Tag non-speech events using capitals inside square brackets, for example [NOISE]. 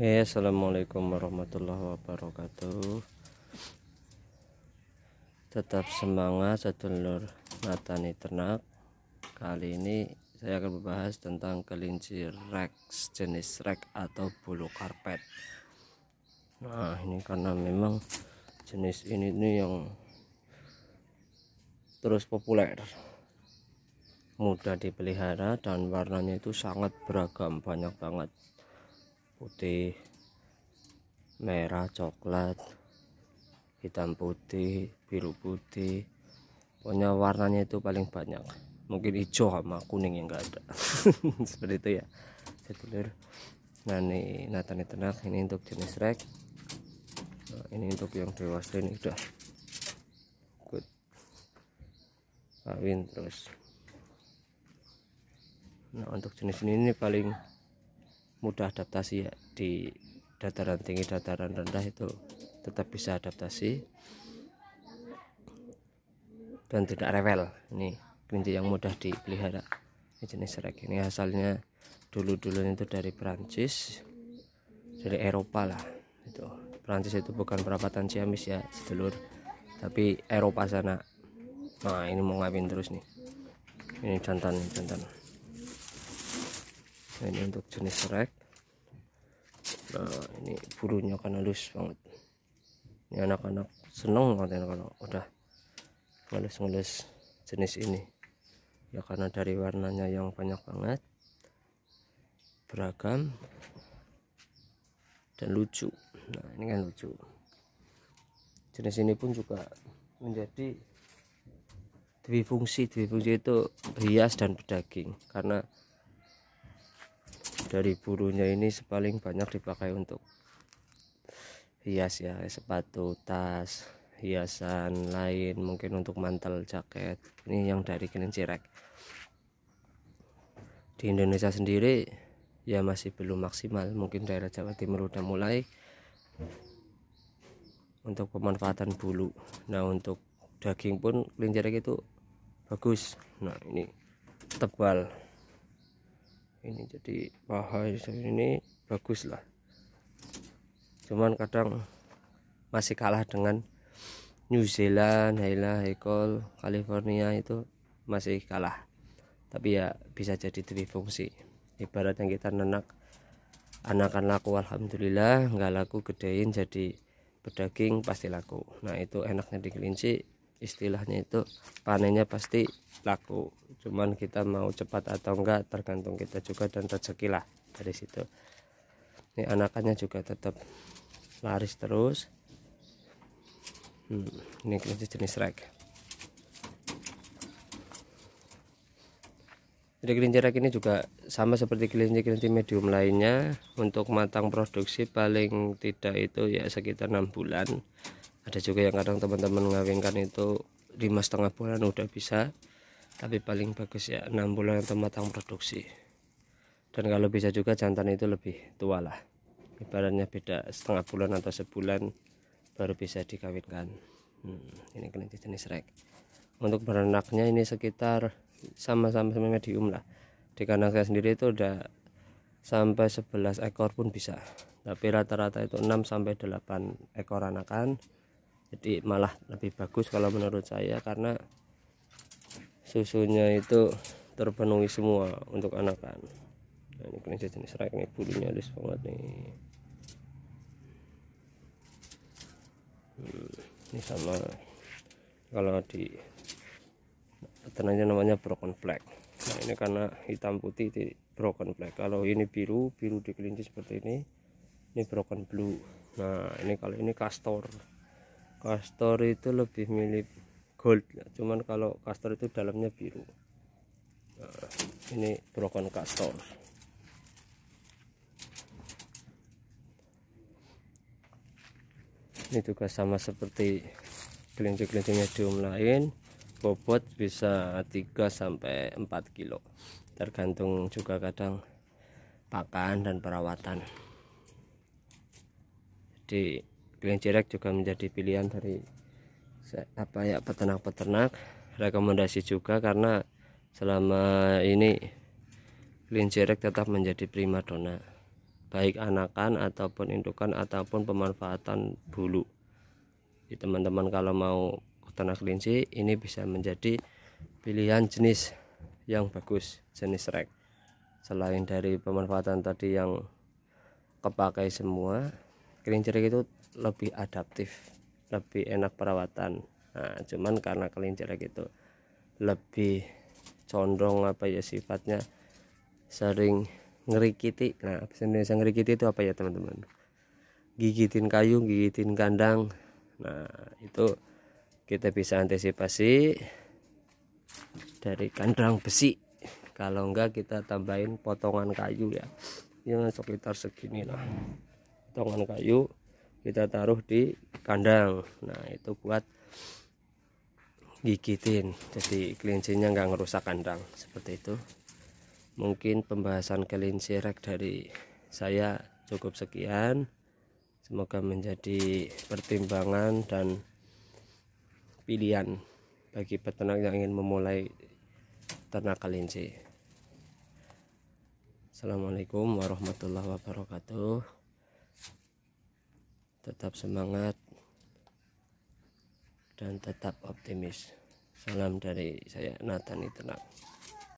Hey, ya, assalamualaikum warahmatullahi wabarakatuh tetap semangat sedulur matani ternak kali ini saya akan membahas tentang kelinci rex jenis rex atau bulu karpet nah ini karena memang jenis ini nih yang terus populer mudah dipelihara dan warnanya itu sangat beragam banyak banget putih merah coklat hitam putih biru putih pokoknya warnanya itu paling banyak mungkin hijau sama kuning yang enggak ada [LAUGHS] seperti itu ya sedulur nah ini natani ternak ini untuk jenis rek nah, ini untuk yang dewasa ini udah good kawin terus nah untuk jenis ini, ini paling mudah adaptasi ya di dataran tinggi dataran rendah itu tetap bisa adaptasi dan tidak rewel ini kelinci yang mudah dipelihara ini jenis rek ini asalnya dulu dulu itu dari Perancis dari Eropa lah itu Perancis itu bukan perabatan Ciamis ya sedulur tapi Eropa sana nah ini mau ngapain terus nih ini jantan jantan nah, ini untuk jenis rek nah ini bulunya kan halus banget ini anak-anak seneng katanya kalau udah ngelus-ngelus jenis ini ya karena dari warnanya yang banyak banget beragam dan lucu nah ini kan lucu jenis ini pun juga menjadi dwi fungsi dwi fungsi itu hias dan pedaging karena dari bulunya ini paling banyak dipakai untuk hias ya sepatu tas hiasan lain mungkin untuk mantel jaket ini yang dari kelincirek di Indonesia sendiri ya masih belum maksimal mungkin daerah Jawa Timur udah mulai untuk pemanfaatan bulu nah untuk daging pun kelincirek itu bagus nah ini tebal ini jadi paha ini bagus lah cuman kadang masih kalah dengan New Zealand, Haila, Hekol, California itu masih kalah tapi ya bisa jadi lebih fungsi ibarat yang kita nenak anak-anak laku alhamdulillah nggak laku gedein jadi pedaging pasti laku nah itu enaknya di kelinci istilahnya itu panennya pasti laku cuman kita mau cepat atau enggak tergantung kita juga dan rezeki dari situ ini anakannya juga tetap laris terus hmm, ini jenis rek Jadi kelinci rek ini juga sama seperti kelinci-kelinci medium lainnya untuk matang produksi paling tidak itu ya sekitar 6 bulan ada juga yang kadang teman-teman ngawinkan itu lima setengah bulan udah bisa tapi paling bagus ya enam bulan atau matang produksi dan kalau bisa juga jantan itu lebih tua lah ibaratnya beda setengah bulan atau sebulan baru bisa dikawinkan hmm, ini kelinci jenis rek untuk beranaknya ini sekitar sama-sama medium lah di kandang saya sendiri itu udah sampai 11 ekor pun bisa tapi rata-rata itu 6 sampai 8 ekor anakan jadi malah lebih bagus kalau menurut saya karena susunya itu terpenuhi semua untuk anakan nah, ini kelinci jenis rak ini bulunya halus banget nih hmm, ini sama kalau di peternaknya namanya broken flag nah ini karena hitam putih di broken flag kalau ini biru biru di kelinci seperti ini ini broken blue nah ini kalau ini castor Kastor itu lebih milik gold cuman kalau kastor itu dalamnya biru nah, ini brokon kastor. ini juga sama seperti kelinci-kelinci medium lain bobot bisa 3 sampai 4 kilo tergantung juga kadang pakan dan perawatan jadi kelinci rek juga menjadi pilihan dari apa ya peternak-peternak rekomendasi juga karena selama ini rek tetap menjadi prima dona baik anakan ataupun indukan ataupun pemanfaatan bulu teman-teman kalau mau peternak kelinci ini bisa menjadi pilihan jenis yang bagus jenis rek selain dari pemanfaatan tadi yang kepakai semua kelincerek itu lebih adaptif lebih enak perawatan nah, cuman karena kelinci gitu lebih condong apa ya sifatnya sering ngerikiti nah Indonesia ngerikiti itu apa ya teman-teman gigitin kayu gigitin kandang nah itu kita bisa antisipasi dari kandang besi kalau enggak kita tambahin potongan kayu ya yang sekitar segini lah potongan kayu kita taruh di kandang nah itu buat gigitin jadi kelincinya nggak ngerusak kandang seperti itu mungkin pembahasan kelinci rek dari saya cukup sekian semoga menjadi pertimbangan dan pilihan bagi peternak yang ingin memulai ternak kelinci Assalamualaikum warahmatullahi wabarakatuh tetap semangat dan tetap optimis salam dari saya Nathan Itenak